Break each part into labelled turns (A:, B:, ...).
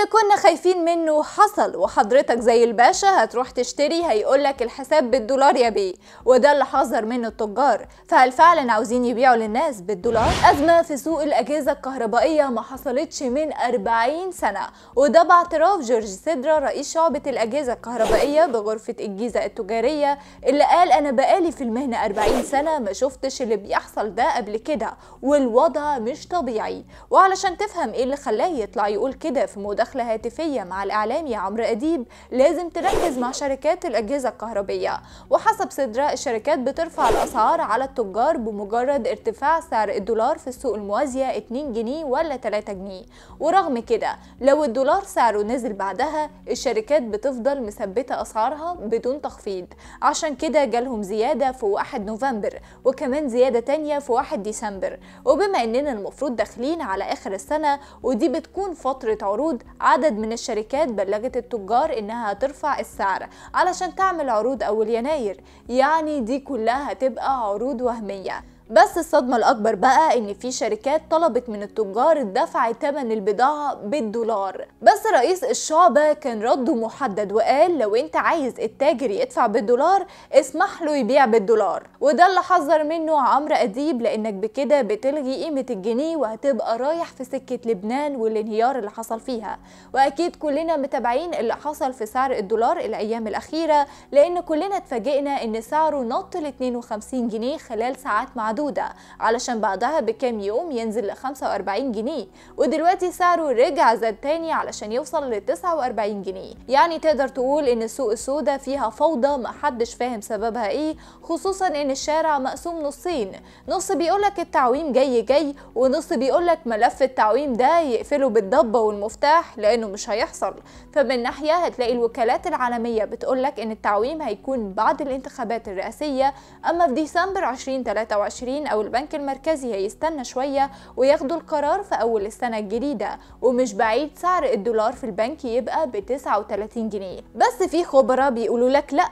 A: اللي كنا خايفين منه حصل وحضرتك زي الباشا هتروح تشتري هيقولك الحساب بالدولار يا بيه وده اللي حذر منه التجار فهل فعلا عاوزين يبيعوا للناس بالدولار؟ أزمة في سوق الأجهزة الكهربائية ما حصلتش من 40 سنة وده باعتراف جورج سيدرا رئيس شعبة الأجهزة الكهربائية بغرفة الجيزة التجارية اللي قال أنا بقالي في المهنة 40 سنة ما شفتش اللي بيحصل ده قبل كده والوضع مش طبيعي وعلشان تفهم إيه اللي خلاه يطلع يقول كده في مداخلة مداخلة هاتفية مع الإعلامي عمرو أديب لازم تركز مع شركات الأجهزة الكهربية وحسب صدراء الشركات بترفع الأسعار على التجار بمجرد ارتفاع سعر الدولار في السوق الموازية 2 جنيه ولا 3 جنيه ورغم كده لو الدولار سعره نزل بعدها الشركات بتفضل مثبتة أسعارها بدون تخفيض عشان كده جالهم زيادة في 1 نوفمبر وكمان زيادة تانية في 1 ديسمبر وبما إننا المفروض داخلين على آخر السنة ودي بتكون فترة عروض عدد من الشركات بلغت التجار إنها هترفع السعر علشان تعمل عروض أول يناير يعني دي كلها هتبقى عروض وهمية بس الصدمة الأكبر بقى إن في شركات طلبت من التجار الدفع تمن البضاعة بالدولار بس رئيس الشعبة كان رده محدد وقال لو أنت عايز التاجر يدفع بالدولار اسمح له يبيع بالدولار وده اللي حذر منه عمرو أديب لأنك بكده بتلغي قيمة الجنيه وهتبقى رايح في سكة لبنان والانهيار اللي حصل فيها وأكيد كلنا متابعين اللي حصل في سعر الدولار الأيام الأخيرة لأن كلنا اتفاجئنا إن سعره نط ل 52 جنيه خلال ساعات معدودة معدودة علشان بعدها بكام يوم ينزل ل 45 جنيه ودلوقتي سعره رجع زاد تاني علشان يوصل ل 49 جنيه يعني تقدر تقول ان السوق السوداء فيها فوضى محدش فاهم سببها ايه خصوصا ان الشارع مقسوم نصين نص بيقولك التعويم جاي جاي ونص بيقولك ملف التعويم ده يقفله بالضبة والمفتاح لانه مش هيحصل فمن ناحية هتلاقي الوكالات العالمية بتقولك ان التعويم هيكون بعد الانتخابات الرئاسية اما في ديسمبر 2023 المصريين او البنك المركزي هيستنى شويه وياخدوا القرار في اول السنه الجديده ومش بعيد سعر الدولار في البنك يبقى ب 39 جنيه بس في خبراء بيقولوا لك لا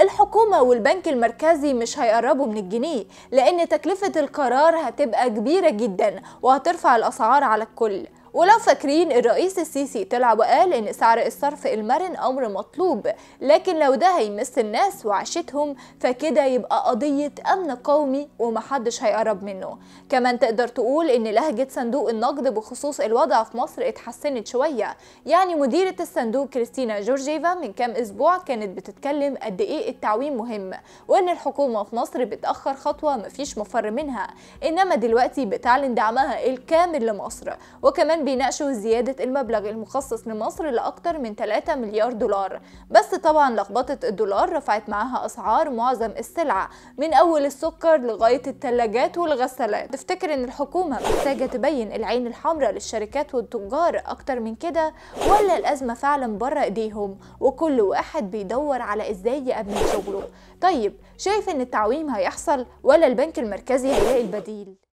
A: الحكومة والبنك المركزي مش هيقربوا من الجنيه لأن تكلفة القرار هتبقى كبيرة جدا وهترفع الأسعار على الكل ولو فاكرين الرئيس السيسي طلع وقال ان سعر الصرف المرن امر مطلوب لكن لو ده هيمس الناس وعشتهم فكده يبقى قضية امن قومي ومحدش هيقرب منه كمان تقدر تقول ان لهجة صندوق النقد بخصوص الوضع في مصر اتحسنت شوية يعني مديرة الصندوق كريستينا جورجيفا من كام اسبوع كانت بتتكلم قد ايه التعويم مهم وان الحكومه في مصر بتاخر خطوه مفيش مفر منها انما دلوقتي بتعلن دعمها الكامل لمصر وكمان بيناقشوا زياده المبلغ المخصص لمصر لاكتر من 3 مليار دولار بس طبعا لخبطه الدولار رفعت معاها اسعار معظم السلع من اول السكر لغايه الثلاجات والغسالات تفتكر ان الحكومه محتاجه تبين العين الحمراء للشركات والتجار اكتر من كده ولا الازمه فعلا بره ايديهم وكل واحد بيدور على ازاي يأمن من شغله طيب شايف ان التعويم هيحصل ولا البنك المركزي هيلاقي البديل